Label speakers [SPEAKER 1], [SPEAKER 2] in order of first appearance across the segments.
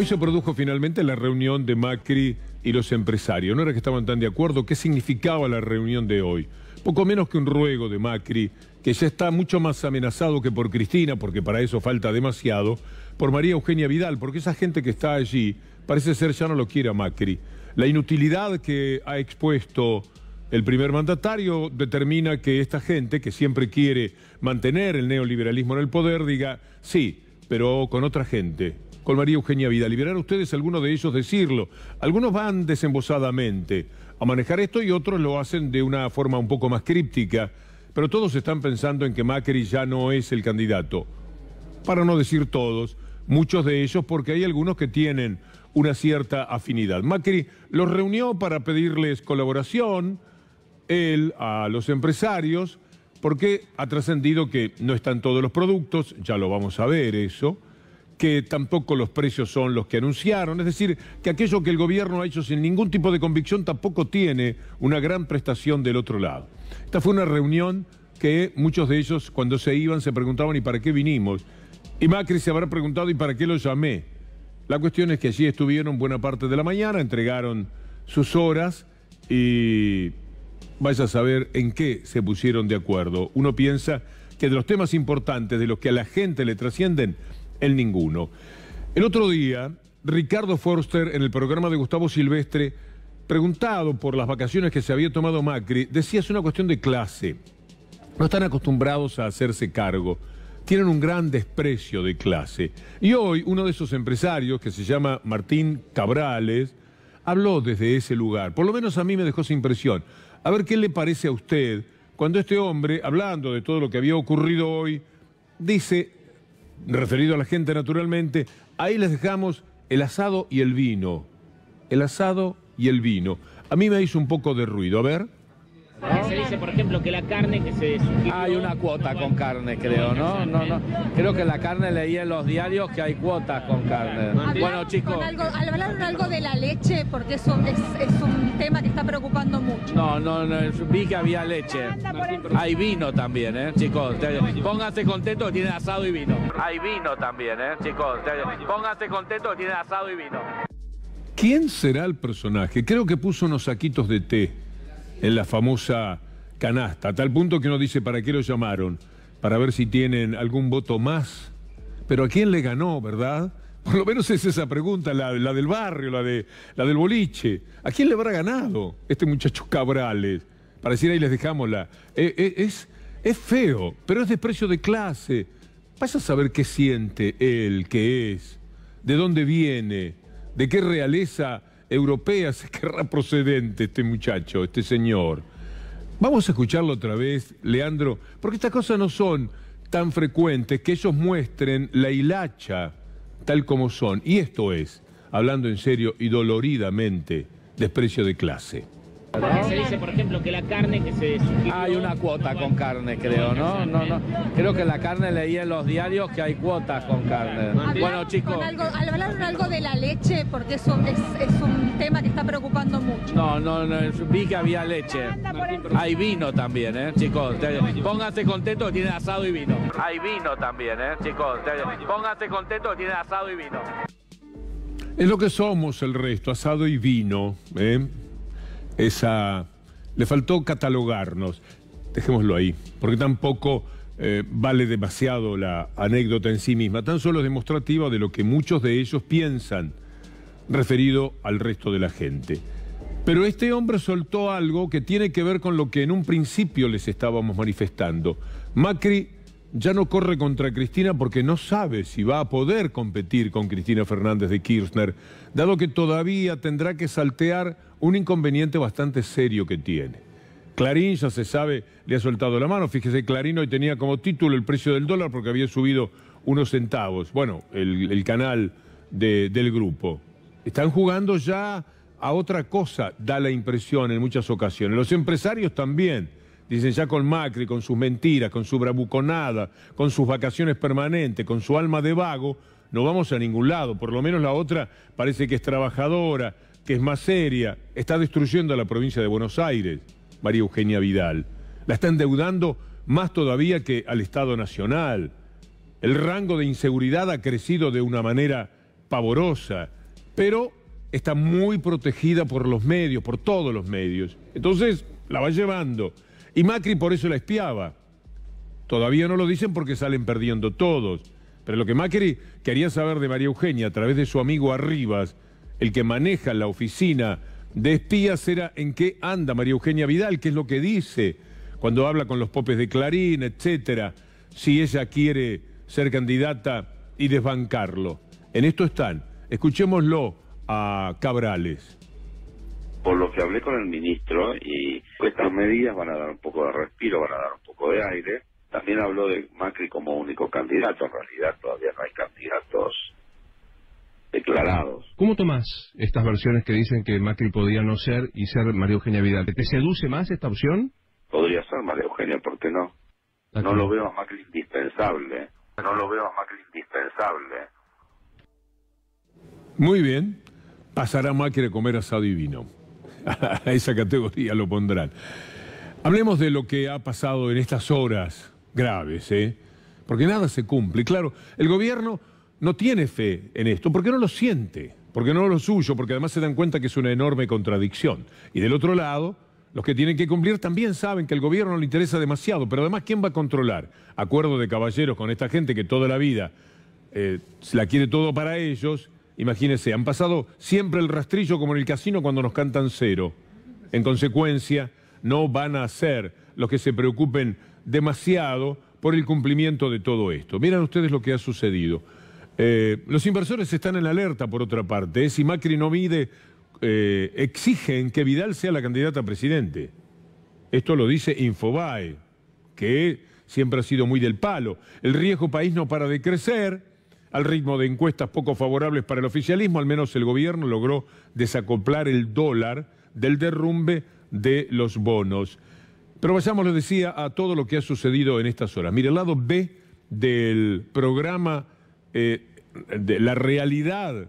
[SPEAKER 1] Hoy se produjo finalmente la reunión de Macri y los empresarios. No era que estaban tan de acuerdo. ¿Qué significaba la reunión de hoy? Poco menos que un ruego de Macri, que ya está mucho más amenazado que por Cristina, porque para eso falta demasiado, por María Eugenia Vidal, porque esa gente que está allí parece ser ya no lo quiere Macri. La inutilidad que ha expuesto el primer mandatario determina que esta gente, que siempre quiere mantener el neoliberalismo en el poder, diga, sí, pero con otra gente, María Eugenia Vida. Liberar a ustedes algunos de ellos decirlo. Algunos van desembosadamente a manejar esto y otros lo hacen de una forma un poco más críptica, pero todos están pensando en que Macri ya no es el candidato. Para no decir todos, muchos de ellos porque hay algunos que tienen una cierta afinidad. Macri los reunió para pedirles colaboración, él a los empresarios, porque ha trascendido que no están todos los productos, ya lo vamos a ver eso, que tampoco los precios son los que anunciaron, es decir, que aquello que el gobierno ha hecho sin ningún tipo de convicción tampoco tiene una gran prestación del otro lado. Esta fue una reunión que muchos de ellos cuando se iban se preguntaban ¿y para qué vinimos? Y Macri se habrá preguntado ¿y para qué lo llamé? La cuestión es que allí estuvieron buena parte de la mañana, entregaron sus horas y vaya a saber en qué se pusieron de acuerdo. Uno piensa que de los temas importantes, de los que a la gente le trascienden, el ninguno. El otro día, Ricardo Forster, en el programa de Gustavo Silvestre, preguntado por las vacaciones que se había tomado Macri, decía es una cuestión de clase. No están acostumbrados a hacerse cargo. Tienen un gran desprecio de clase. Y hoy uno de esos empresarios, que se llama Martín Cabrales, habló desde ese lugar. Por lo menos a mí me dejó esa impresión. A ver qué le parece a usted cuando este hombre, hablando de todo lo que había ocurrido hoy, dice, referido a la gente naturalmente, ahí les dejamos el asado y el vino. El asado y el vino. A mí me hizo un poco de ruido. A ver.
[SPEAKER 2] Se dice, por ejemplo, que la carne que se Hay una cuota con carne, creo, ¿no? Creo que la carne leí en los diarios que hay cuotas con carne. Bueno, chicos. Algo,
[SPEAKER 3] ¿Hablaron algo de la leche? Porque eso es, un tema que está preocupando mucho.
[SPEAKER 2] No, no, no vi que había leche. Hay vino también, ¿eh? Chicos, póngase contentos que asado y vino. Hay vino también, ¿eh? Chicos, pónganse contentos que asado y vino.
[SPEAKER 1] ¿Quién será el personaje? Creo que puso unos saquitos de té en la famosa canasta, a tal punto que uno dice, ¿para qué lo llamaron? Para ver si tienen algún voto más. Pero ¿a quién le ganó, verdad? Por lo menos es esa pregunta, la, la del barrio, la, de, la del boliche. ¿A quién le habrá ganado este muchacho Cabrales? Para decir ahí les dejamos la... E, e, es, es feo, pero es desprecio de clase. Vas a saber qué siente él, qué es, de dónde viene, de qué realeza europea se querrá procedente este muchacho, este señor. Vamos a escucharlo otra vez, Leandro, porque estas cosas no son tan frecuentes que ellos muestren la hilacha tal como son. Y esto es, hablando en serio y doloridamente, desprecio de clase
[SPEAKER 2] se dice, por ejemplo, que la carne que se Ah, Hay una cuota con carne, creo, ¿no? No, no. Creo que la carne leí en los diarios que hay cuotas con carne. Bueno, chicos. Algo,
[SPEAKER 3] hablaron algo de la leche, porque eso es, un tema que está preocupando mucho.
[SPEAKER 2] No, no, no vi que había leche. Hay vino también, ¿eh? Chicos, pónganse contentos que tienen asado y vino. Hay vino también, ¿eh? Chicos, pónganse contentos que asado y vino.
[SPEAKER 1] Es lo que somos el resto, asado y vino, ¿eh? esa... Le faltó catalogarnos, dejémoslo ahí, porque tampoco eh, vale demasiado la anécdota en sí misma, tan solo es demostrativa de lo que muchos de ellos piensan referido al resto de la gente. Pero este hombre soltó algo que tiene que ver con lo que en un principio les estábamos manifestando. Macri ya no corre contra Cristina porque no sabe si va a poder competir con Cristina Fernández de Kirchner, dado que todavía tendrá que saltear un inconveniente bastante serio que tiene. Clarín, ya se sabe, le ha soltado la mano. Fíjese, Clarín hoy tenía como título el precio del dólar porque había subido unos centavos. Bueno, el, canal del grupo. Están jugando ya a otra cosa, da la impresión en muchas ocasiones. Los empresarios también. Dicen ya con Macri, con sus mentiras, con su bravuconada, con sus vacaciones permanentes, con su alma de vago, no vamos a ningún lado. Por lo menos la otra parece que es trabajadora, que es más seria, está destruyendo a la provincia de Buenos Aires, María Eugenia Vidal. La está endeudando más todavía que al Estado Nacional. El rango de inseguridad ha crecido de una manera pavorosa, pero está muy protegida por los medios, por todos los medios. Entonces, la va llevando. Y Macri por eso la espiaba. Todavía no lo dicen porque salen perdiendo todos. Pero lo que Macri quería saber de María Eugenia a través de su amigo Arribas, el que maneja la oficina de espías era en qué anda María Eugenia Vidal, qué es lo que dice cuando habla con los popes de Clarín, etcétera, si ella quiere ser candidata y desbancarlo. En esto están. Escuchémoslo a Cabrales.
[SPEAKER 2] Por lo que hablé con el ministro, y estas medidas van a dar un poco de respiro, van a dar un poco de aire. También habló de Macri como único candidato. En realidad todavía no hay candidatos declarados.
[SPEAKER 4] ¿Cómo tomás estas versiones que dicen que Macri podía no ser y ser María Eugenia Vidal? ¿Te seduce más esta opción?
[SPEAKER 2] Podría ser María Eugenia, ¿por qué no? No lo veo a Macri indispensable. ¿eh? No lo veo a Macri indispensable.
[SPEAKER 1] Muy bien. Pasará Macri a comer asado y vino. a esa categoría lo pondrán. Hablemos de lo que ha pasado en estas horas graves, ¿eh? Porque nada se cumple. Claro, el gobierno no tiene fe en esto porque no lo siente, porque no lo suyo, porque además se dan cuenta que es una enorme contradicción. Y del otro lado, los que tienen que cumplir también saben que el gobierno le interesa demasiado, pero además, ¿quién va a controlar? Acuerdo de caballeros con esta gente que toda la vida se eh, la quiere todo para ellos. Imagínense, han pasado siempre el rastrillo como en el casino cuando nos cantan cero. En consecuencia, no van a ser los que se preocupen demasiado por el cumplimiento de todo esto. Miren ustedes lo que ha sucedido. Eh, los inversores están en alerta, por otra parte. ¿eh? Si Macri no mide, eh, exigen que Vidal sea la candidata a presidente. Esto lo dice Infobae, que siempre ha sido muy del palo. El riesgo país no para de crecer. Al ritmo de encuestas poco favorables para el oficialismo, al menos el gobierno logró desacoplar el dólar del derrumbe de los bonos. Pero vayamos, lo decía, a todo lo que ha sucedido en estas horas. Mire, el lado B del programa la realidad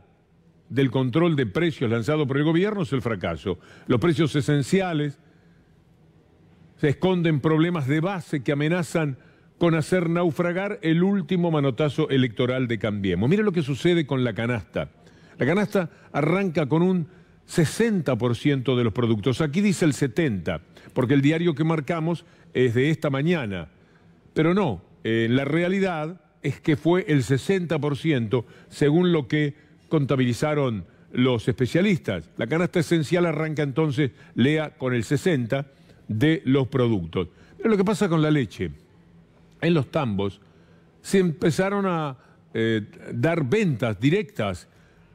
[SPEAKER 1] del control de precios lanzado por el gobierno es el fracaso. Los precios esenciales se esconden problemas de base que amenazan con hacer naufragar el último manotazo electoral de Cambiemos. Mire lo que sucede con la canasta. La canasta arranca con un 60% de los productos. Aquí dice el 70%, porque el diario que marcamos es de esta mañana. Pero no, en la realidad es que fue el 60%, según lo que contabilizaron los especialistas. La canasta esencial arranca entonces, lea, con el 60% de los productos. Pero lo que pasa con la leche, en los tambos, se empezaron a eh, dar ventas directas.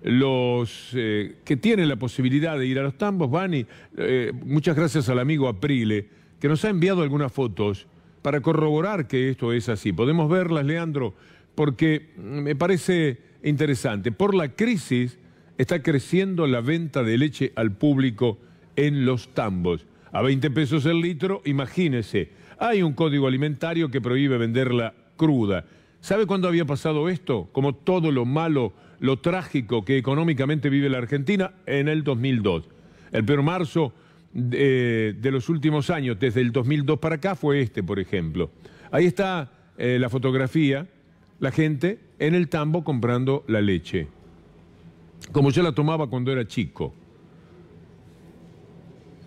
[SPEAKER 1] Los eh, que tienen la posibilidad de ir a los tambos van y eh, muchas gracias al amigo Aprile, que nos ha enviado algunas fotos para corroborar que esto es así. Podemos verlas, Leandro, porque me parece interesante. Por la crisis está creciendo la venta de leche al público en los tambos. A 20 pesos el litro, imagínese. Hay un código alimentario que prohíbe venderla cruda. ¿Sabe cuándo había pasado esto? Como todo lo malo, lo trágico que económicamente vive la Argentina en el 2002. El peor marzo de, los últimos años, desde el 2002 para acá, fue este, por ejemplo. Ahí está eh, la fotografía, la gente en el tambo comprando la leche, como yo la tomaba cuando era chico.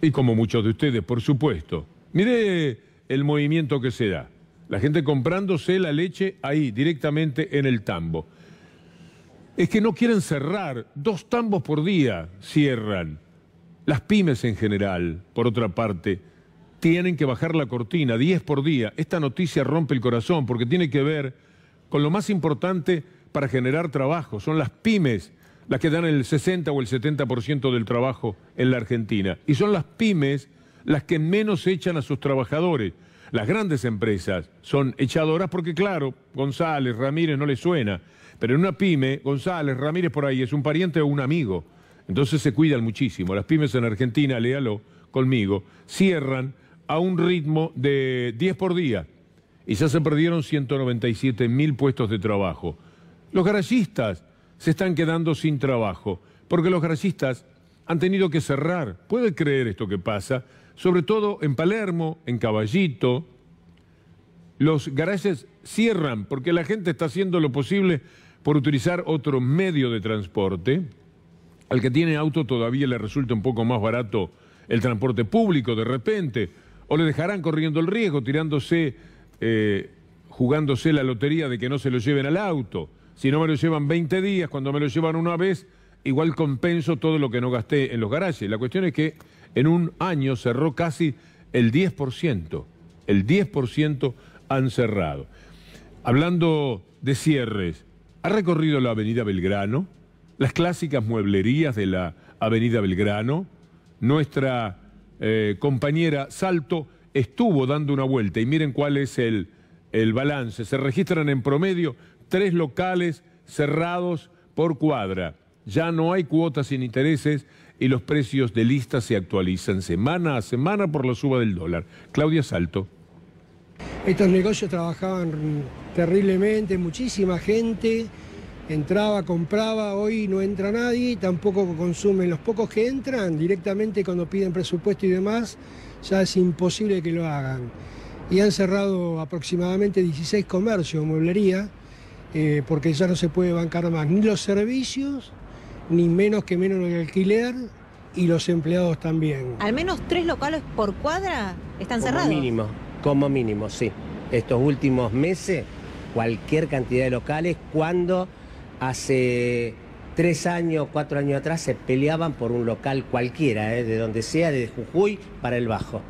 [SPEAKER 1] Y como muchos de ustedes, por supuesto. Mire el movimiento que se da. La gente comprándose la leche ahí, directamente en el tambo. Es que no quieren cerrar, dos tambos por día cierran. Las pymes en general, por otra parte, tienen que bajar la cortina 10 por día. Esta noticia rompe el corazón porque tiene que ver con lo más importante para generar trabajo. Son las pymes las que dan el 60 o el 70% del trabajo en la Argentina. Y son las pymes las que menos echan a sus trabajadores. Las grandes empresas son echadoras porque, claro, González, Ramírez no les suena, pero en una pyme, González, Ramírez por ahí es un pariente o un amigo. Entonces se cuidan muchísimo. Las pymes en Argentina, léalo conmigo, cierran a un ritmo de 10 por día y ya se perdieron 197 mil puestos de trabajo. Los garayistas se están quedando sin trabajo porque los garayistas han tenido que cerrar. ¿Puede creer esto que pasa? Sobre todo en Palermo, en Caballito. Los garajes cierran porque la gente está haciendo lo posible por utilizar otro medio de transporte. Al que tiene auto todavía le resulta un poco más barato el transporte público de repente, o le dejarán corriendo el riesgo, tirándose, eh, jugándose la lotería de que no se lo lleven al auto. Si no me lo llevan 20 días, cuando me lo llevan una vez, igual compenso todo lo que no gasté en los garajes. La cuestión es que en un año cerró casi el 10%. El 10% han cerrado. Hablando de cierres, ¿ha recorrido la avenida Belgrano? las clásicas mueblerías de la Avenida Belgrano. Nuestra eh, compañera Salto estuvo dando una vuelta y miren cuál es el, el balance. Se registran en promedio tres locales cerrados por cuadra. Ya no hay cuotas sin intereses y los precios de lista se actualizan semana a semana por la suba del dólar. Claudia Salto.
[SPEAKER 4] Estos negocios trabajaban terriblemente, muchísima gente entraba, compraba, hoy no entra nadie, tampoco consumen. Los pocos que entran directamente cuando piden presupuesto y demás, ya es imposible que lo hagan. Y han cerrado aproximadamente 16 comercios, mueblería, eh, porque ya no se puede bancar más ni los servicios, ni menos que menos el alquiler y los
[SPEAKER 3] empleados también. ¿Al menos tres locales por cuadra están cerrados? Como mínimo, como mínimo, sí. Estos últimos meses, cualquier cantidad de locales, cuando hace tres años, cuatro años atrás, se peleaban por un local cualquiera, ¿eh? de donde sea, de Jujuy para el Bajo.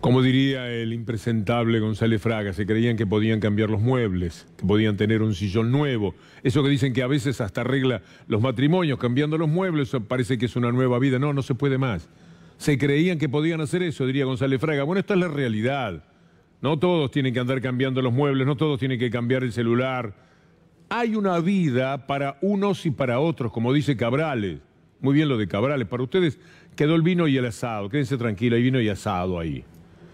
[SPEAKER 1] Como diría el impresentable González Fraga, se creían que podían cambiar los muebles, que podían tener un sillón nuevo. Eso que dicen que a veces hasta arregla los matrimonios, cambiando los muebles, parece que es una nueva vida. No, no se puede más. Se creían que podían hacer eso, diría González Fraga. Bueno, esta es la realidad. No todos tienen que andar cambiando los muebles, no todos tienen que cambiar el celular, hay una vida para unos y para otros, como dice Cabrales. Muy bien lo de Cabrales. Para ustedes quedó el vino y el asado. Quédense tranquilos, hay vino y asado ahí.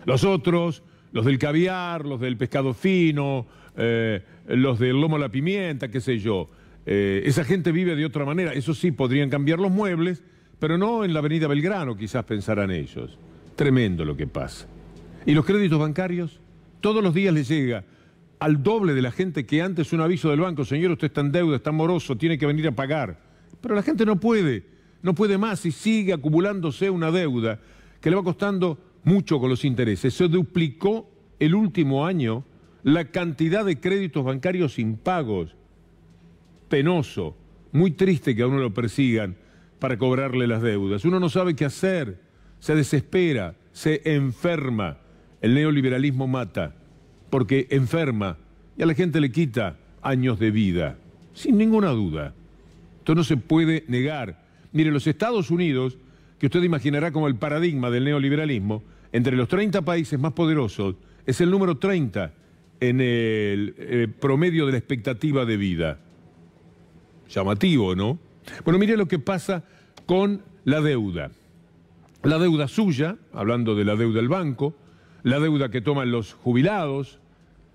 [SPEAKER 1] Los otros, los del caviar, los del pescado fino, eh, los del lomo a la pimienta, qué sé yo. Eh, esa gente vive de otra manera. Eso sí, podrían cambiar los muebles, pero no en la avenida Belgrano, quizás pensarán ellos. Tremendo lo que pasa. ¿Y los créditos bancarios? Todos los días les llega al doble de la gente que antes un aviso del banco, señor, usted está en deuda, está moroso, tiene que venir a pagar. Pero la gente no puede, no puede más y sigue acumulándose una deuda que le va costando mucho con los intereses. Se duplicó el último año la cantidad de créditos bancarios impagos. Penoso, muy triste que a uno lo persigan para cobrarle las deudas. Uno no sabe qué hacer, se desespera, se enferma. El neoliberalismo mata porque enferma y a la gente le quita años de vida, sin ninguna duda. Esto no se puede negar. Mire, los Estados Unidos, que usted imaginará como el paradigma del neoliberalismo, entre los 30 países más poderosos, es el número 30 en el eh, promedio de la expectativa de vida. Llamativo, ¿no? Bueno, mire lo que pasa con la deuda. La deuda suya, hablando de la deuda del banco, la deuda que toman los jubilados,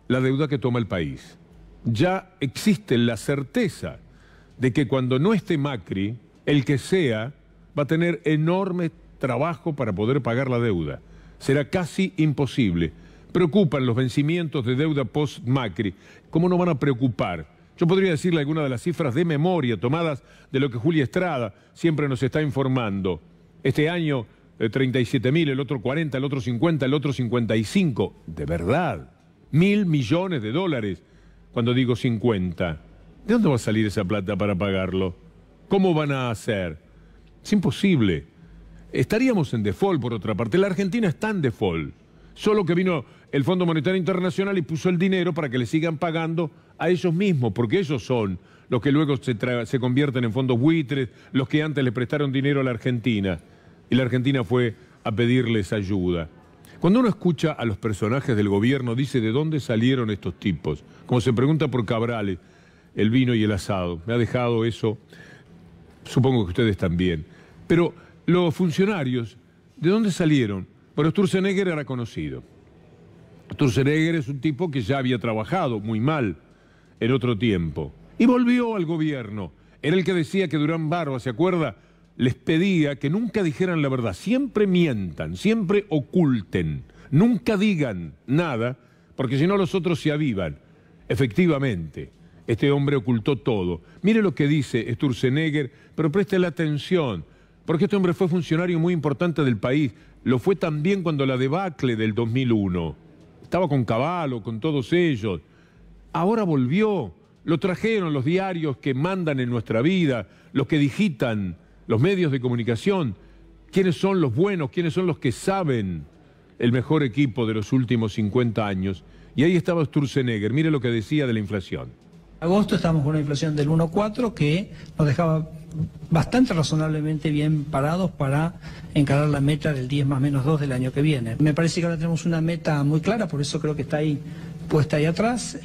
[SPEAKER 1] la deuda que toma el país. Ya existe la certeza de que cuando no esté Macri, el que sea, va a tener enorme trabajo para poder pagar la deuda. Será casi imposible. Preocupan los vencimientos de deuda post-Macri. ¿Cómo no van a preocupar? Yo podría decirle alguna de las cifras de memoria tomadas de lo que Julia Estrada siempre nos está informando. Este año 37 eh, mil, el otro 40, el otro 50, el otro 55. De verdad, mil millones de dólares. Cuando digo 50, ¿de dónde va a salir esa plata para pagarlo? ¿Cómo van a hacer? Es imposible. Estaríamos en default, por otra parte. La Argentina está en default. Solo que vino el Fondo Monetario Internacional y puso el dinero para que le sigan pagando a ellos mismos, porque ellos son los que luego se, se convierten en fondos buitres, los que antes le prestaron dinero a la Argentina y la Argentina fue a pedirles ayuda. Cuando uno escucha a los personajes del gobierno, dice de dónde salieron estos tipos. Como se pregunta por Cabrales, el vino y el asado. Me ha dejado eso, supongo que ustedes también. Pero los funcionarios, ¿de dónde salieron? Bueno, Sturzenegger era conocido. Sturzenegger es un tipo que ya había trabajado muy mal en otro tiempo. Y volvió al gobierno. Era el que decía que Durán Barba, ¿se acuerda? les pedía que nunca dijeran la verdad, siempre mientan, siempre oculten, nunca digan nada, porque si no los otros se avivan. Efectivamente, este hombre ocultó todo. Mire lo que dice Sturzenegger, pero preste la atención, porque este hombre fue funcionario muy importante del país, lo fue también cuando la debacle del 2001. Estaba con Caballo, con todos ellos. Ahora volvió, lo trajeron los diarios que mandan en nuestra vida, los que digitan los medios de comunicación, quiénes son los buenos, quiénes son los que saben el mejor equipo de los últimos 50 años. Y ahí estaba Sturzenegger, mire lo que decía de la inflación.
[SPEAKER 5] Agosto estamos
[SPEAKER 2] con una inflación del 1,4 que nos dejaba bastante razonablemente bien parados para encarar la meta del 10 más menos 2 del año que viene. Me parece que ahora tenemos una meta muy clara, por eso creo que está ahí puesta ahí atrás.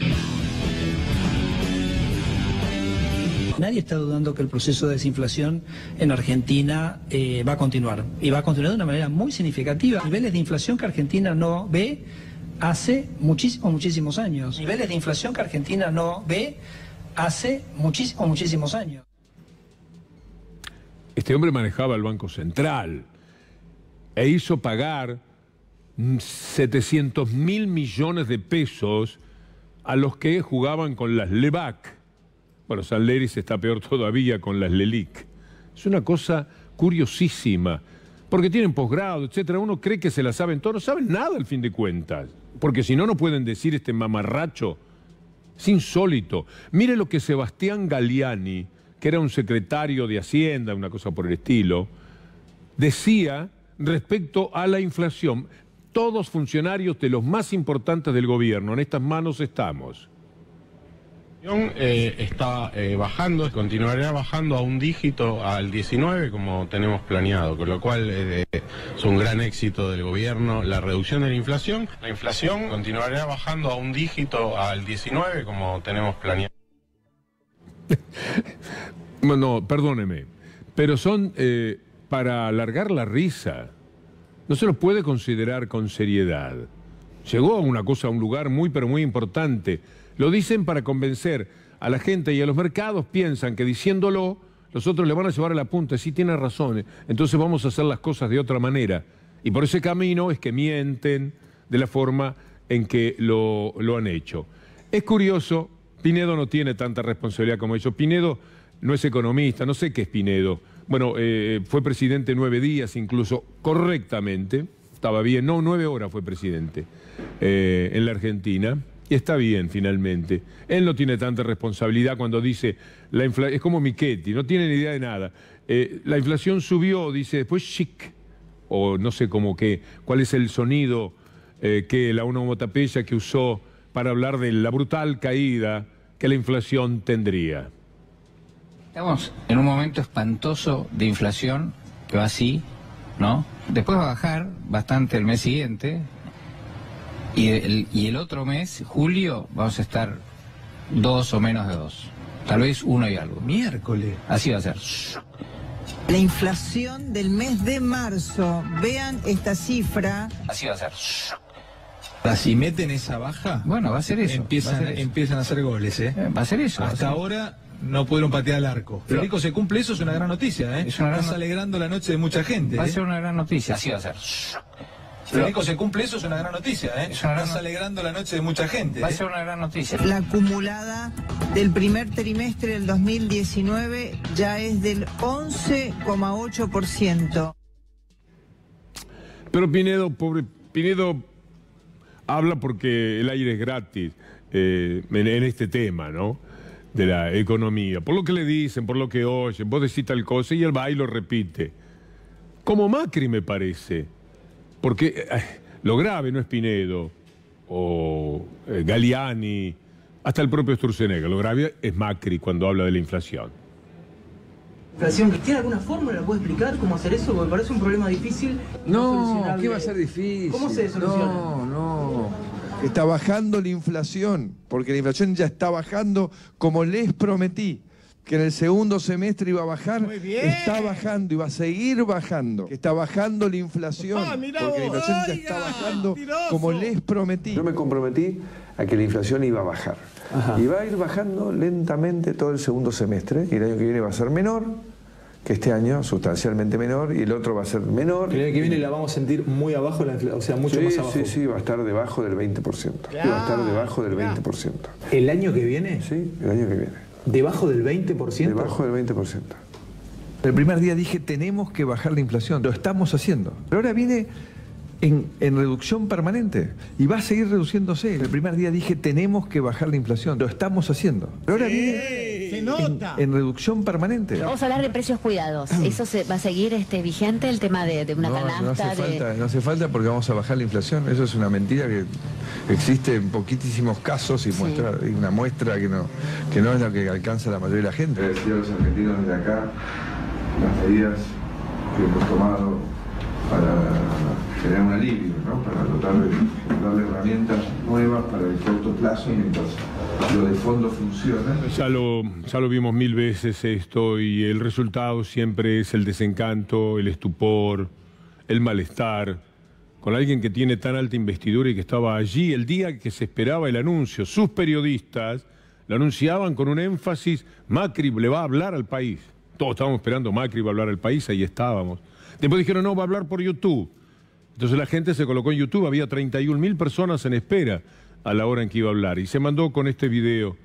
[SPEAKER 2] Nadie está dudando que el proceso de desinflación en Argentina eh, va a continuar y va a continuar de una manera muy significativa. Niveles de inflación que Argentina no ve hace muchísimos, muchísimos años. Niveles de inflación que Argentina no ve hace muchísimos, muchísimos años.
[SPEAKER 1] Este hombre manejaba el Banco Central e hizo pagar 700 mil millones de pesos a los que jugaban con las LEVAC bueno, Leris está peor todavía con las LELIC. Es una cosa curiosísima, porque tienen posgrado, etcétera. Uno cree que se la saben todos, no saben nada al fin de cuentas, porque si no, no pueden decir este mamarracho. Es insólito. Mire lo que Sebastián Galiani, que era un secretario de Hacienda, una cosa por el estilo, decía respecto a la inflación. Todos funcionarios de los más importantes del gobierno, en estas manos estamos inflación eh, está eh, bajando, continuará bajando a un dígito al 19 como tenemos planeado, con lo cual eh, es un gran éxito del gobierno la reducción de la inflación. La inflación continuará bajando a un dígito al 19 como tenemos planeado. Bueno, perdóneme, pero son para alargar la risa. No se los puede considerar con seriedad. Llegó a una cosa, a un lugar muy, pero muy importante lo dicen para convencer a la gente y a los mercados, piensan que diciéndolo, los otros le van a llevar a la punta, sí tiene razón, ¿eh? entonces vamos a hacer las cosas de otra manera. Y por ese camino es que mienten de la forma en que lo, han hecho. Es curioso, Pinedo no tiene tanta responsabilidad como ellos. Pinedo no es economista, no sé qué es Pinedo. Bueno, eh, fue presidente nueve días incluso, correctamente, estaba bien, no, nueve horas fue presidente eh, en la Argentina. Y está bien, finalmente. Él no tiene tanta responsabilidad cuando dice, la es como Miquetti, no tiene ni idea de nada. Eh, la inflación subió, dice después chic, o no sé cómo que, cuál es el sonido eh, que la onomatopeya que usó para hablar de la brutal caída que la inflación tendría.
[SPEAKER 2] Estamos en un momento espantoso de inflación que va así, ¿no? Después va a bajar bastante el mes siguiente, y el, otro mes, julio, vamos a estar dos o menos de dos. Tal vez uno y algo. Miércoles. Así va a ser.
[SPEAKER 3] La inflación del mes de marzo. Vean esta cifra.
[SPEAKER 4] Así va a ser. Ah, si meten esa baja, bueno, va a ser eso. Empiezan, a, hacer goles, ¿eh? ¿eh? Va a ser eso. Hasta ahora no pudieron patear el arco. Pero, rico se cumple eso, es una gran noticia, ¿eh? Es alegrando la noche de mucha gente. Va a ¿eh? ser una gran noticia. Así va a ser.
[SPEAKER 5] Federico, se cumple eso, es una gran noticia, ¿eh? Estás alegrando la noche de mucha gente. Va a ¿eh? ser una gran noticia. La
[SPEAKER 3] acumulada del primer trimestre del 2019 ya es del 11,8%.
[SPEAKER 1] Pero Pinedo, pobre Pinedo, habla porque el aire es gratis eh, en, en, este tema, ¿no? De la economía. Por lo que le dicen, por lo que oyen, vos decís tal cosa y él va y lo repite. Como Macri, me parece. Porque eh, lo grave no es Pinedo o eh, Galiani, hasta el propio Sturzenegger. Lo grave es Macri cuando habla de la inflación.
[SPEAKER 3] ¿Inflación? ¿Tiene alguna fórmula? ¿Puede explicar cómo hacer eso? Porque parece un problema difícil. No, ¿qué va a ser difícil? ¿Cómo se soluciona? No, no.
[SPEAKER 4] Está bajando la inflación, porque la inflación ya está bajando como les prometí que en el segundo semestre iba a bajar, está bajando y va a seguir bajando. Está bajando la inflación, ah, porque la inflación está bajando como les prometí. Yo me comprometí a que la inflación iba a bajar. Y va a ir bajando lentamente todo el segundo semestre y el año que viene va a ser menor, que este año sustancialmente menor y el otro va a ser menor. el año que viene la vamos a sentir muy abajo, o sea, mucho más abajo. Sí, sí, va a estar debajo del 20%. va a estar debajo del 20%. ¿El año que viene? Sí, el año que viene. ¿Debajo del 20%? Debajo del 20%. El primer día dije, tenemos que bajar la inflación, lo estamos haciendo. Pero ahora viene en, reducción permanente y va a seguir reduciéndose. El primer día dije, tenemos que bajar la inflación, lo estamos haciendo. Pero ahora viene En, reducción permanente. Vamos
[SPEAKER 3] a hablar de precios cuidados. Ah. ¿Eso se, va a seguir este, vigente, el tema de, una no, No hace, Falta,
[SPEAKER 4] no hace falta porque vamos a bajar la inflación. Eso es una mentira que Existen poquitísimos casos y muestra, una muestra que no, que no es la que alcanza la mayoría de la gente. Decía a los argentinos desde acá las medidas que hemos tomado para generar un alivio, ¿no? para dotar de, herramientas nuevas para el corto plazo mientras lo de fondo funciona.
[SPEAKER 1] Ya lo, ya lo vimos mil veces esto y el resultado siempre es el desencanto, el estupor, el malestar con alguien que tiene tan alta investidura y que estaba allí el día que se esperaba el anuncio. Sus periodistas lo anunciaban con un énfasis, Macri le va a hablar al país. Todos estábamos esperando, Macri va a hablar al país, ahí estábamos. Después dijeron, no, va a hablar por YouTube. Entonces la gente se colocó en YouTube, había 31 mil personas en espera a la hora en que iba a hablar. Y se mandó con este video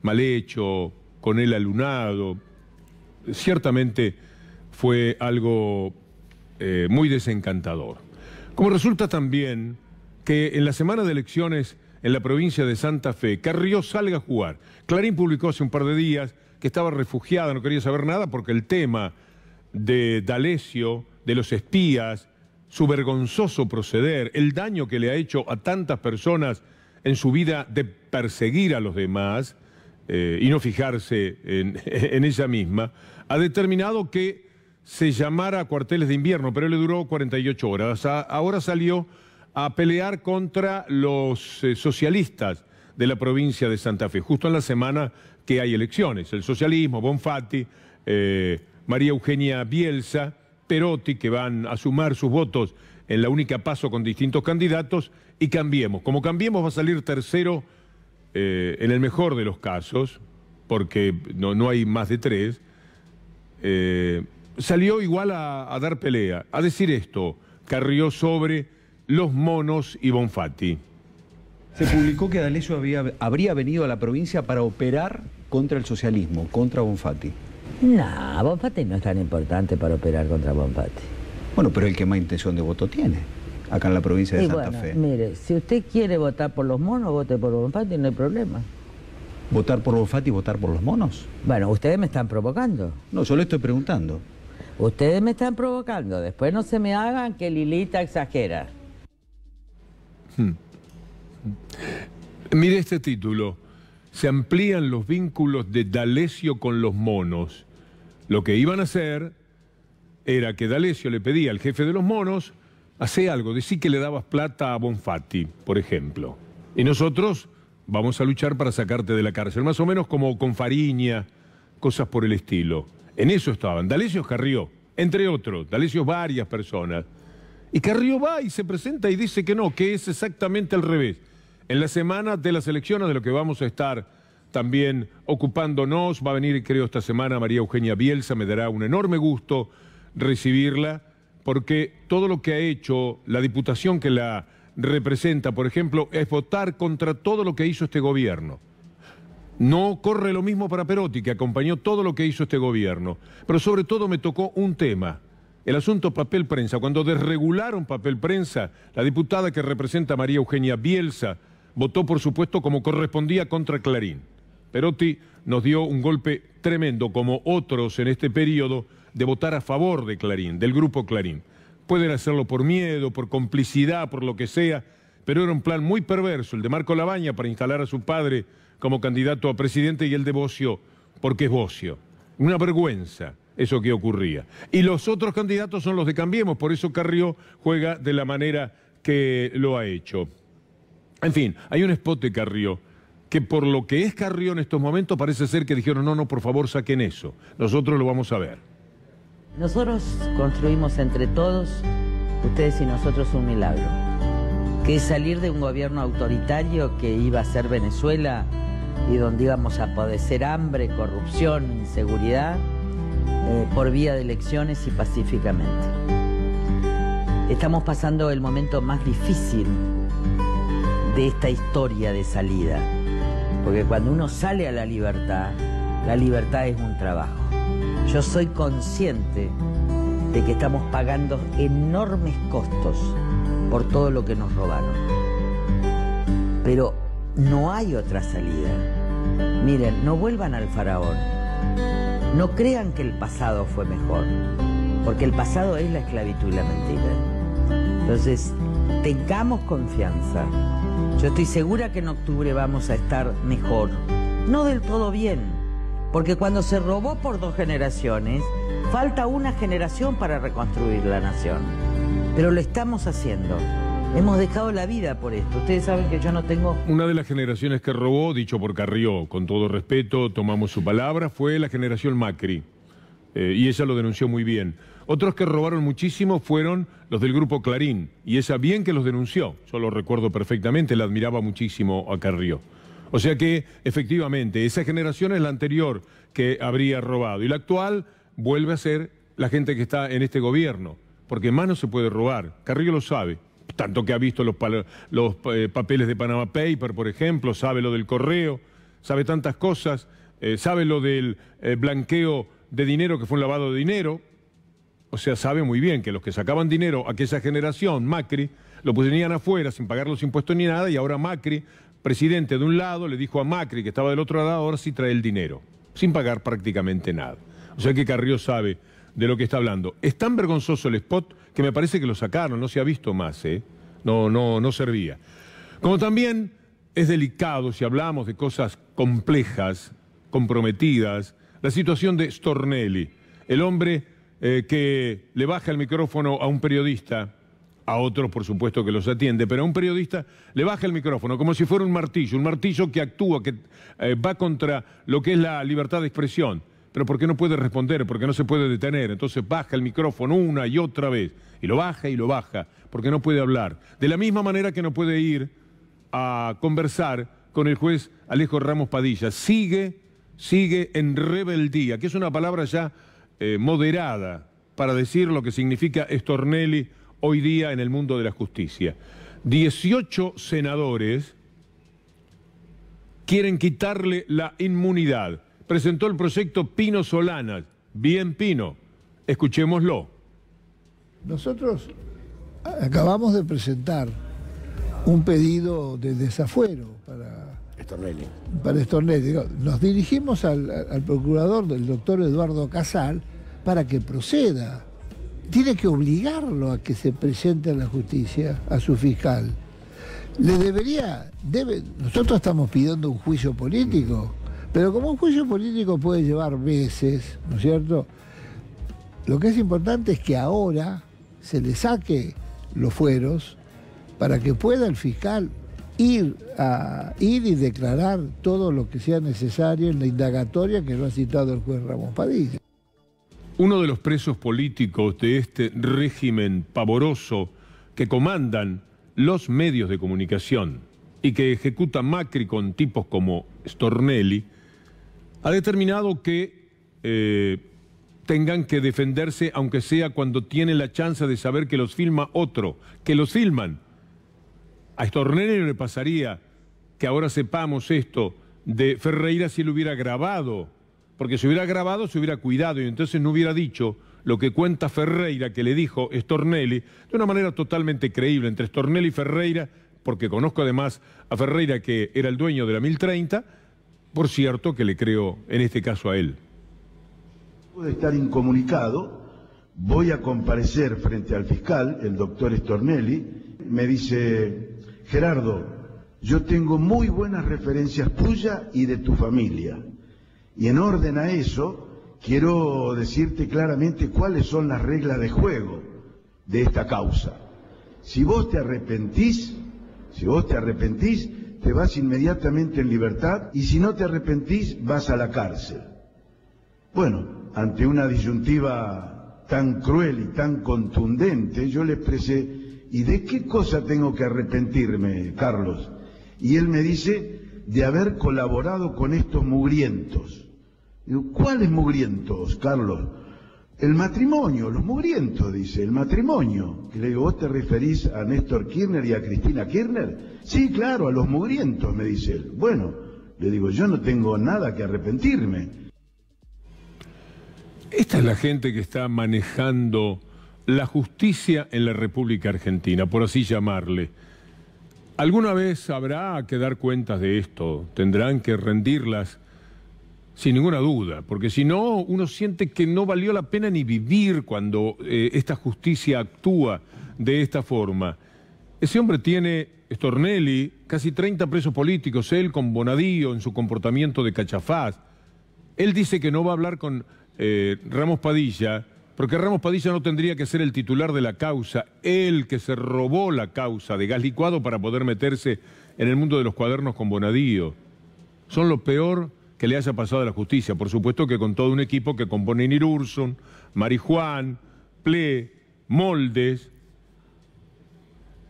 [SPEAKER 1] mal hecho, con el alunado. Ciertamente fue algo eh, muy desencantador. Como resulta también que en la semana de elecciones en la provincia de Santa Fe, Carrió salga a jugar. Clarín publicó hace un par de días que estaba refugiada, no quería saber nada porque el tema de D'Alessio, de los espías, su vergonzoso proceder, el daño que le ha hecho a tantas personas en su vida de perseguir a los demás eh, y no fijarse en ella misma, ha determinado que se llamara cuarteles de invierno, pero le duró 48 horas. ahora salió a pelear contra los eh, socialistas de la provincia de Santa Fe, justo en la semana que hay elecciones. El socialismo, Bonfatti, eh, María Eugenia Bielsa, Perotti, que van a sumar sus votos en la única paso con distintos candidatos, y cambiemos. Como cambiemos va a salir tercero eh, en el mejor de los casos, porque no, no hay más de tres salió igual a, dar pelea, a decir esto, Carrió sobre los monos y Bonfatti. Se publicó que D'Alessio habría venido a la provincia para operar contra el
[SPEAKER 3] socialismo, contra Bonfatti. No, Bonfatti no es tan importante para operar contra Bonfatti. Bueno, pero el que más intención de voto tiene, acá en la provincia de Santa Fe. Mire, si usted quiere votar por los monos, vote por Bonfatti, no hay problema. ¿Votar por Bonfatti y votar por los monos? Bueno, ustedes me están provocando. No, yo le estoy preguntando. Ustedes me están provocando. Después no se me hagan que Lilita exagera.
[SPEAKER 1] Hmm. Mire este título. Se amplían los vínculos de D'Alessio con los monos. Lo que iban a hacer era que D'Alessio le pedía al jefe de los monos, hace algo, decir que le dabas plata a Bonfatti, por ejemplo. Y nosotros vamos a luchar para sacarte de la cárcel, más o menos como con Fariña, cosas por el estilo. En eso estaban. D'Alessio Carrió, entre otros. D'Alessio varias personas. Y Carrió va y se presenta y dice que no, que es exactamente al revés. En la semana de las elecciones de lo que vamos a estar también ocupándonos, va a venir creo esta semana María Eugenia Bielsa, me dará un enorme gusto recibirla, porque todo lo que ha hecho la diputación que la representa, por ejemplo, es votar contra todo lo que hizo este gobierno. No corre lo mismo para Perotti, que acompañó todo lo que hizo este gobierno. Pero sobre todo me tocó un tema, el asunto papel prensa. Cuando desregularon papel prensa, la diputada que representa a María Eugenia Bielsa votó, por supuesto, como correspondía contra Clarín. Perotti nos dio un golpe tremendo, como otros en este periodo, de votar a favor de Clarín, del grupo Clarín. Pueden hacerlo por miedo, por complicidad, por lo que sea, pero era un plan muy perverso, el de Marco Labaña, para instalar a su padre como candidato a presidente y el de Bocio porque es Bocio. Una vergüenza eso que ocurría. Y los otros candidatos son los de Cambiemos, por eso Carrió juega de la manera que lo ha hecho. En fin, hay un spot de Carrió que por lo que es Carrió en estos momentos parece ser que dijeron, no, no, por favor saquen eso, nosotros lo vamos a ver.
[SPEAKER 3] Nosotros construimos entre todos, ustedes y nosotros, un milagro, que es salir de un gobierno autoritario que iba a ser Venezuela y donde íbamos a padecer hambre, corrupción, inseguridad, eh, por vía de elecciones y pacíficamente. Estamos pasando el momento más difícil de esta historia de salida, porque cuando uno sale a la libertad, la libertad es un trabajo. Yo soy consciente de que estamos pagando enormes costos por todo lo que nos robaron. Pero no hay otra salida. Miren, no vuelvan al faraón. No crean que el pasado fue mejor, porque el pasado es la esclavitud y la mentira. Entonces, tengamos confianza. Yo estoy segura que en octubre vamos a estar mejor. No del todo bien, porque cuando se robó por dos generaciones, falta una generación para reconstruir la nación. Pero lo estamos haciendo. Hemos dejado la vida por esto. Ustedes saben que yo no tengo...
[SPEAKER 1] Una de las generaciones que robó, dicho por Carrió, con todo respeto, tomamos su palabra, fue la generación Macri. Eh, y ella lo denunció muy bien. Otros que robaron muchísimo fueron los del grupo Clarín, y esa bien que los denunció, yo lo recuerdo perfectamente, la admiraba muchísimo a Carrió. O sea que, efectivamente, esa generación es la anterior que habría robado, y la actual vuelve a ser la gente que está en este gobierno, porque más no se puede robar, Carrió lo sabe tanto que ha visto los, eh, papeles de Panama Paper, por ejemplo, sabe lo del correo, sabe tantas cosas, eh, sabe lo del eh, blanqueo de dinero que fue un lavado de dinero. O sea, sabe muy bien que los que sacaban dinero, a aquella generación, Macri, lo pusieron afuera sin pagar los impuestos ni nada, y ahora Macri, presidente de un lado, le dijo a Macri, que estaba del otro lado, ahora sí trae el dinero, sin pagar prácticamente nada. O sea que Carrió sabe de lo que está hablando. Es tan vergonzoso el spot que me parece que lo sacaron, no se ha visto más, ¿eh? No, no, no servía. Como también es delicado si hablamos de cosas complejas, comprometidas, la situación de Stornelli, el hombre eh, que le baja el micrófono a un periodista, a otros por supuesto que los atiende, pero a un periodista le baja el micrófono como si fuera un martillo, un martillo que actúa, que eh, va contra lo que es la libertad de expresión pero porque no puede responder, porque no se puede detener. Entonces baja el micrófono una y otra vez, y lo baja y lo baja, porque no puede hablar. De la misma manera que no puede ir a conversar con el juez Alejo Ramos Padilla. Sigue, sigue en rebeldía, que es una palabra ya eh, moderada para decir lo que significa Estornelli hoy día en el mundo de la justicia. Dieciocho senadores quieren quitarle la inmunidad presentó el proyecto Pino Solanas. Bien, Pino, escuchémoslo.
[SPEAKER 4] Nosotros acabamos de presentar un pedido de desafuero para Estornelli. Para Estornelli. Nos dirigimos al, procurador del doctor Eduardo Casal para que proceda. Tiene que obligarlo a que se presente a la justicia, a su fiscal.
[SPEAKER 5] Le debería,
[SPEAKER 4] nosotros estamos pidiendo un juicio político pero como un juicio político puede llevar meses, ¿no es cierto? Lo que es importante es que ahora se le saque los fueros para que pueda el fiscal ir, ir y declarar todo lo que sea necesario en la indagatoria que lo ha citado el juez Ramón Padilla.
[SPEAKER 1] Uno de los presos políticos de este régimen pavoroso que comandan los medios de comunicación y que ejecuta Macri con tipos como Stornelli, ha determinado que eh, tengan que defenderse, aunque sea cuando tienen la chance de saber que los filma otro, que los filman. A no le pasaría que ahora sepamos esto de Ferreira si lo hubiera grabado, porque si hubiera grabado se hubiera cuidado y entonces no hubiera dicho lo que cuenta Ferreira que le dijo Estornelli de una manera totalmente creíble entre Estornelli y Ferreira, porque conozco además a Ferreira que era el dueño de la 1030 por cierto que le creo, en este caso
[SPEAKER 5] a él. Puede estar incomunicado, voy a comparecer frente al fiscal, el doctor Stornelli, me dice, Gerardo, yo tengo muy buenas referencias tuyas y de tu familia. Y en orden a eso, quiero decirte claramente cuáles son las reglas de juego de esta causa. Si vos te arrepentís, si vos te arrepentís, te vas inmediatamente en libertad y si no te arrepentís vas a la cárcel. Bueno, ante una disyuntiva tan cruel y tan contundente, yo le expresé, ¿y de qué cosa tengo que arrepentirme, Carlos? Y él me dice, de haber colaborado con estos mugrientos. ¿cuáles mugrientos, Carlos? El matrimonio, los mugrientos, dice, el matrimonio. creo le digo, ¿vos te referís a Néstor Kirchner y a Cristina Kirchner? Sí, claro, a los mugrientos, me dice él. Bueno, le digo, yo no tengo nada que arrepentirme.
[SPEAKER 1] Esta es la gente que está manejando la justicia en la República Argentina, por así llamarle. ¿Alguna vez habrá que dar cuentas de esto? ¿Tendrán que rendirlas sin ninguna duda, porque si no, uno siente que no valió la pena ni vivir cuando eh, esta justicia actúa de esta forma. Ese hombre tiene, Stornelli, casi 30 presos políticos, él con Bonadío en su comportamiento de cachafaz. Él dice que no va a hablar con eh, Ramos Padilla, porque Ramos Padilla no tendría que ser el titular de la causa, él que se robó la causa de gas licuado para poder meterse en el mundo de los cuadernos con Bonadío. Son lo peor que le haya pasado a la justicia. Por supuesto que con todo un equipo que compone Nir Urson, Marijuán, Ple, Moldes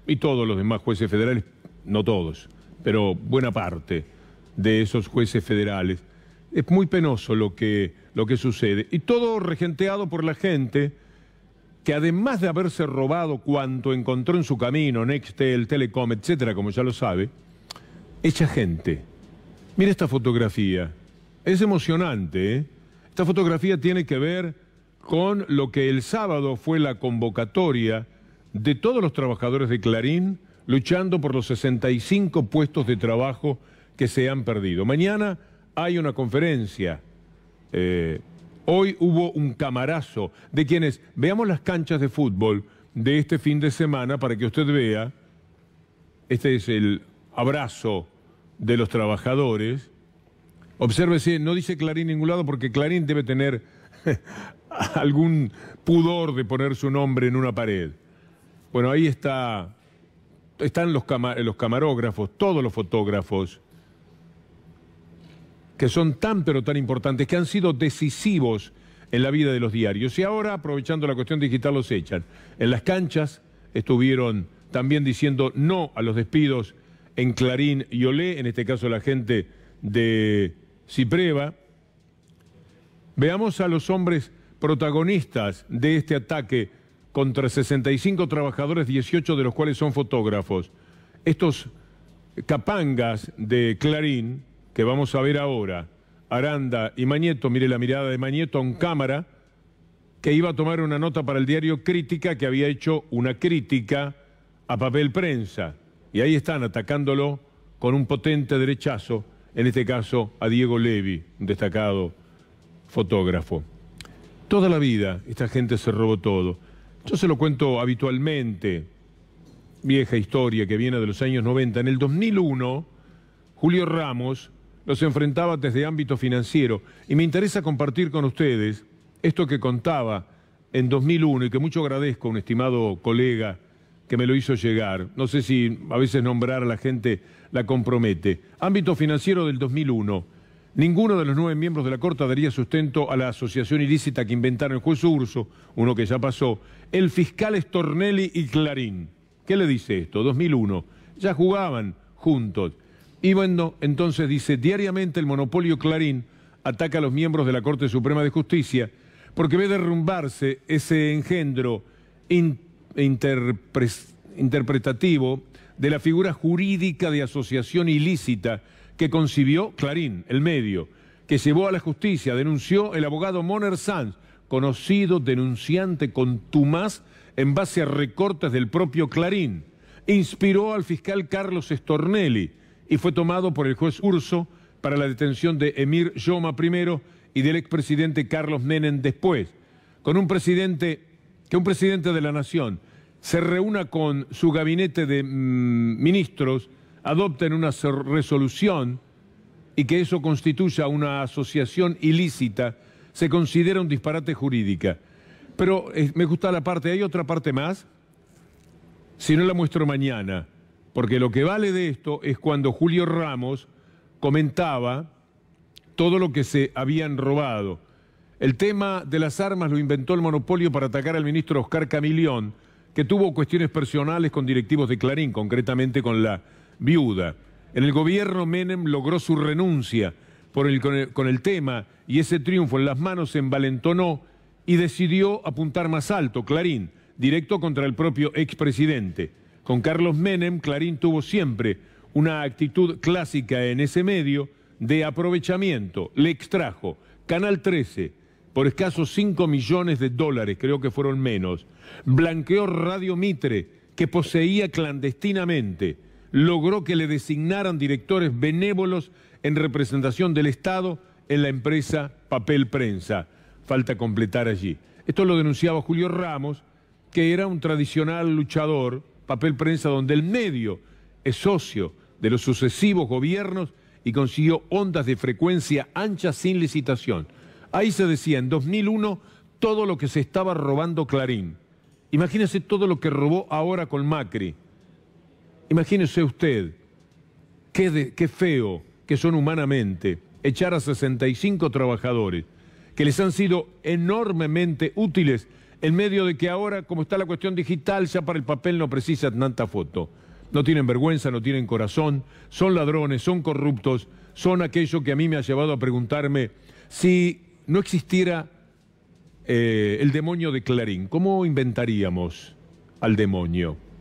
[SPEAKER 1] y todos los demás jueces federales, no todos, pero buena parte de esos jueces federales. Es muy penoso lo que, lo que sucede. Y todo regenteado por la gente que además de haberse robado cuanto encontró en su camino, Nextel, Telecom, etcétera, como ya lo sabe, echa gente. Mira esta fotografía. Es emocionante. ¿eh? Esta fotografía tiene que ver con lo que el sábado fue la convocatoria de todos los trabajadores de Clarín luchando por los 65 puestos de trabajo que se han perdido. Mañana hay una conferencia. Eh, hoy hubo un camarazo de quienes veamos las canchas de fútbol de este fin de semana para que usted vea. Este es el abrazo de los trabajadores Obsérvese, no dice Clarín en ningún lado porque Clarín debe tener algún pudor de poner su nombre en una pared. Bueno, ahí está, están los, los camarógrafos, todos los fotógrafos, que son tan pero tan importantes, que han sido decisivos en la vida de los diarios. Y ahora, aprovechando la cuestión digital, los echan. En las canchas estuvieron también diciendo no a los despidos en Clarín y Olé, en este caso la gente de si prueba, veamos a los hombres protagonistas de este ataque contra 65 trabajadores, 18 de los cuales son fotógrafos. Estos capangas de Clarín, que vamos a ver ahora, Aranda y Mañeto, mire la mirada de Mañeto en cámara, que iba a tomar una nota para el diario Crítica, que había hecho una crítica a papel prensa. Y ahí están atacándolo con un potente derechazo en este caso a Diego Levi, un destacado fotógrafo. Toda la vida esta gente se robó todo. Yo se lo cuento habitualmente, vieja historia que viene de los años 90. En el 2001, Julio Ramos los enfrentaba desde ámbito financiero y me interesa compartir con ustedes esto que contaba en 2001 y que mucho agradezco a un estimado colega que me lo hizo llegar. No sé si a veces nombrar a la gente la compromete. Ámbito financiero del 2001. Ninguno de los nueve miembros de la Corte daría sustento a la asociación ilícita que inventaron el juez Urso, uno que ya pasó, el fiscal Stornelli y Clarín. ¿Qué le dice esto? 2001. Ya jugaban juntos. Y bueno, entonces dice, diariamente el monopolio Clarín ataca a los miembros de la Corte Suprema de Justicia porque ve derrumbarse ese engendro interpretativo de la figura jurídica de asociación ilícita que concibió Clarín, el medio, que llevó a la justicia, denunció el abogado Moner Sanz, conocido denunciante con Tumás en base a recortes del propio Clarín. Inspiró al fiscal Carlos Estornelli y fue tomado por el juez Urso para la detención de Emir Yoma primero y del expresidente Carlos Menem después, con un presidente que un presidente de la nación se reúna con su gabinete de mm, ministros, adopten una resolución y que eso constituya una asociación ilícita, se considera un disparate jurídica. Pero eh, me gusta la parte, ¿hay otra parte más? Si no la muestro mañana, porque lo que vale de esto es cuando Julio Ramos comentaba todo lo que se habían robado. El tema de las armas lo inventó el monopolio para atacar al ministro Oscar Camilión, que tuvo cuestiones personales con directivos de Clarín, concretamente con la viuda. En el gobierno Menem logró su renuncia por el, con, el, con el tema y ese triunfo en las manos se envalentonó y decidió apuntar más alto, Clarín, directo contra el propio expresidente. Con Carlos Menem, Clarín tuvo siempre una actitud clásica en ese medio de aprovechamiento, le extrajo. Canal 13, por escasos 5 millones de dólares, creo que fueron menos. Blanqueó Radio Mitre, que poseía clandestinamente. Logró que le designaran directores benévolos en representación del Estado en la empresa Papel Prensa. Falta completar allí. Esto lo denunciaba Julio Ramos, que era un tradicional luchador, Papel Prensa, donde el medio es socio de los sucesivos gobiernos y consiguió ondas de frecuencia ancha sin licitación. Ahí se decía en 2001 todo lo que se estaba robando Clarín. Imagínese todo lo que robó ahora con Macri. Imagínese usted, qué, qué feo que son humanamente echar a 65 trabajadores que les han sido enormemente útiles en medio de que ahora, como está la cuestión digital, ya para el papel no precisa tanta foto. No tienen vergüenza, no tienen corazón, son ladrones, son corruptos, son aquello que a mí me ha llevado a preguntarme si no existiera eh, el demonio de Clarín, ¿cómo inventaríamos al demonio?